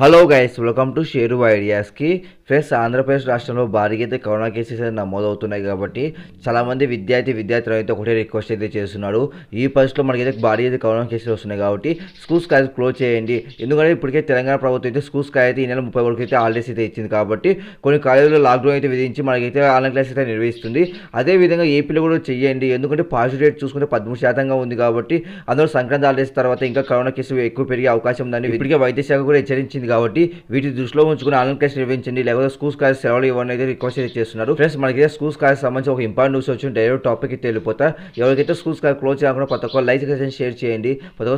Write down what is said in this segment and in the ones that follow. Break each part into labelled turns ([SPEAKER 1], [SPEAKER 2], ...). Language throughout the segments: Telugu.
[SPEAKER 1] హలో గైస్ వెల్కమ్ టు షేరు ఐడియాస్కి ఫ్రెండ్స్ ఆంధ్రప్రదేశ్ రాష్ట్రంలో భారీగా అయితే కరోనా కేసెస్ అయితే నమోదవుతున్నాయి కాబట్టి చాలామంది విద్యార్థి విద్యార్థులు అయితే ఒకటే రిక్వెస్ట్ అయితే చేస్తున్నారు ఈ పరిస్థితిలో మనకైతే భారీ అయితే కరోనా కేసెస్ వస్తున్నాయి కాబట్టి స్కూల్స్ కాయ క్లోజ్ చేయండి ఎందుకంటే ఇప్పటికే తెలంగాణ ప్రభుత్వం అయితే స్కూల్స్ అయితే ఈ నెల ముప్పై వరకు అయితే హాలిడేస్ అయితే ఇచ్చింది కాబట్టి కొన్ని కాలేజీలో లాక్డౌన్ అయితే విధించి మనకైతే ఆన్లైన్ క్లాస్ అయితే నిర్వహిస్తుంది అదేవిధంగా ఏపీలో కూడా చేయండి ఎందుకంటే పాజిటివ్ రేట్ చూసుకుంటే పదమూడు శాతంగా ఉంది కాబట్టి అందులో సంక్రాంతి హాలిడేస్ తర్వాత ఇంకా కరోనా కేసులు ఎక్కువ పెరిగే అవకాశం ఉందని ఇప్పటికే వైద్య శాఖ కూడా హెచ్చరించింది కాబట్టి వీటి దృష్టిలో ఉంచుకుని ఆన్లైన్ క్లాస్ నిర్వహించండి లేకపోతే స్కూల్స్ కాలేజ్ సెలవులు ఇవ్వండి అయితే రిక్వెస్ట్ చేస్తున్నారు ఫ్రెండ్స్ మనకి స్కూల్స్ కాలేజ్ సంబంధించి ఒక ఇంపార్టెంట్ న్యూస్ వచ్చి డైరెక్ట్ టాపిక్ తెలిపోతా ఎవరికైతే స్కూల్స్ కాలేజ్ క్లోజ్ చేయకుండా ప్రతి లైక్ షేర్ చేయండి ప్రతి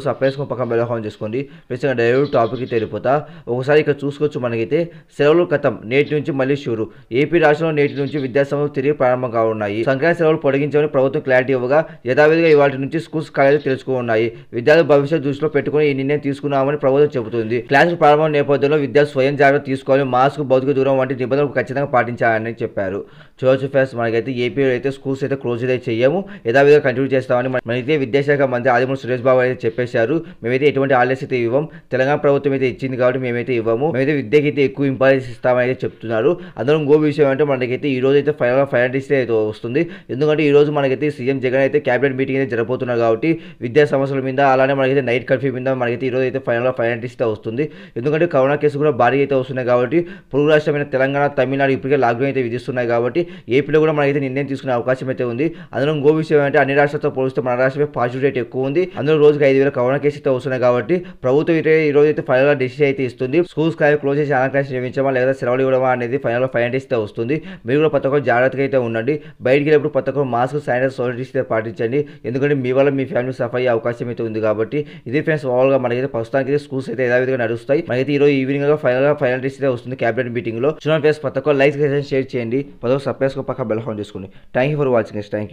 [SPEAKER 1] ఒక్క పక్కన వ్యవహారం చేసుకోండి ఫ్రెండ్స్ ఇంకా డైరెక్ట్ టాపిక్ తెలిపోతా ఒకసారి ఇక్కడ చూసుకోవచ్చు మనకైతే సెలవులు కథం నేటి నుంచి మళ్ళీ షూరు ఏపీ రాష్ట్రంలో నేటి నుంచి విద్యాసంస్థలు తిరిగి ప్రారంభం కావున్నాయి సంక్రాంతి సెలవులు పొడిగించమని ప్రభుత్వం క్లారిటీ ఇవ్వగా యథావిధిగా ఇవాటి నుంచి స్కూల్స్ కాలేజీలు తెలుసుకున్నాయి విద్యార్థులు భవిష్యత్ దృష్టిలో పెట్టుకుని ఈ నిర్ణయం తీసుకున్నామని ప్రభుత్వం చెబుతుంది క్లాసులు ప్రారంభం నేపథ్యంలో విద్యార్థులు స్వయం జాగ్రత్త తీసుకోవాలి మాస్క్ భౌతిక దూరం వంటి నిబంధనలు ఖచ్చితంగా పాటించాలని చెప్పారు చోచు ఫెస్ట్ మనకైతే ఏపీ అయితే స్కూల్స్ అయితే క్లోజ్ అయితే చేయము యథావిధిగా కంటిన్యూ చేస్తామని మనైతే విద్యాశాఖ మంత్రి ఆదిమూల సురేష్ బాబు అయితే చెప్పేశారు మేమైతే ఎటువంటి ఆలస్యత అయితే ఇవ్వం తెలంగాణ ప్రభుత్వం అయితే ఇచ్చింది కాబట్టి మేమైతే ఇవ్వము మేమైతే విద్యకి అయితే ఎక్కువ ఇంపార్టెన్స్ ఇస్తామని అయితే చెప్తున్నారు అందరం ఇంకో విషయం అంటే మనకైతే ఈ రోజు అయితే ఫైనల్గా ఫైనల్ డిసిషన్ అయితే వస్తుంది ఎందుకంటే ఈ రోజు మనకైతే సీఎం జగన్ అయితే క్యాబినెట్ మీటింగ్ అయితే జరగబోతున్నారు కాబట్టి విద్యా సమస్యల మీద అలానే మనకైతే నైట్ కర్ఫ్యూ మీద మనకైతే ఈ రోజు అయితే ఫైనల్గా ఫైనల్ డిసిషన్ వస్తుంది ఎందుకంటే ఎందుకంటే కరోనా కేసు కూడా భారీ అయితే వస్తున్నాయి కాబట్టి పొరుగు రాష్ట్రమైన తెలంగాణ తమిళనాడు ఇప్పటికే లాక్డౌన్ అయితే విధిస్తున్నాయి కాబట్టి ఏపీలో కూడా మనకైతే నిర్ణయం తీసుకునే అవకాశం అయితే ఉంది అందులో ఇంకో విషయం ఏంటంటే అన్ని రాష్ట్రాలతో పోలిస్తే మన రాష్ట్రమే పాజిటివ్ రేట్ ఎక్కువ ఉంది అందులో రోజుకి ఐదు వేల కరోనా కేసు అయితే వస్తున్నాయి కాబట్టి ప్రభుత్వం ఈ రోజు అయితే ఫైనల్ డిసిషన్ అయితే ఇస్తుంది స్కూల్స్ కానీ క్లోజ్ చేసి ఆనకాశ నియమించమా లేదా సెలవులు ఇవ్వడమా అనేది ఫైనల్ ఫైనల్ అయితే వస్తుంది మీరు కూడా ప్రతి ఒక్కరు జాగ్రత్తగా అయితే ఉండండి బయటికి వెళ్ళినప్పుడు ప్రతి ఒక్కరు మాస్క్ శానిటైజర్ సోషల్ డిస్టెన్స్ పాటించండి ఎందుకంటే మీ వల్ల మీ ఫ్యామిలీ సఫర్ అయ్యే అవకాశం అయితే ఉంది కాబట్టి ఇది ఫ్రెండ్స్ ఓవర్గా మనకైతే ప్రస్తుతానికి స్కూల్స్ అయితే యథావిధిగా నడుస్తాయి మనకి అయితే ఈరోజు ఈవినింగ్ ఫైనల్ గా ఫైనల్ లిస్ట్ వస్తుంది క్యాబినెట్ మీటింగ్ లో చూడండి ఫేస్ ప్రతి లైక్ షేర్ చేయండి పదో సబ్స్క్రైబ్ పక్క బెల్ ఆన్ చేసుకోండి thank you for watching thank you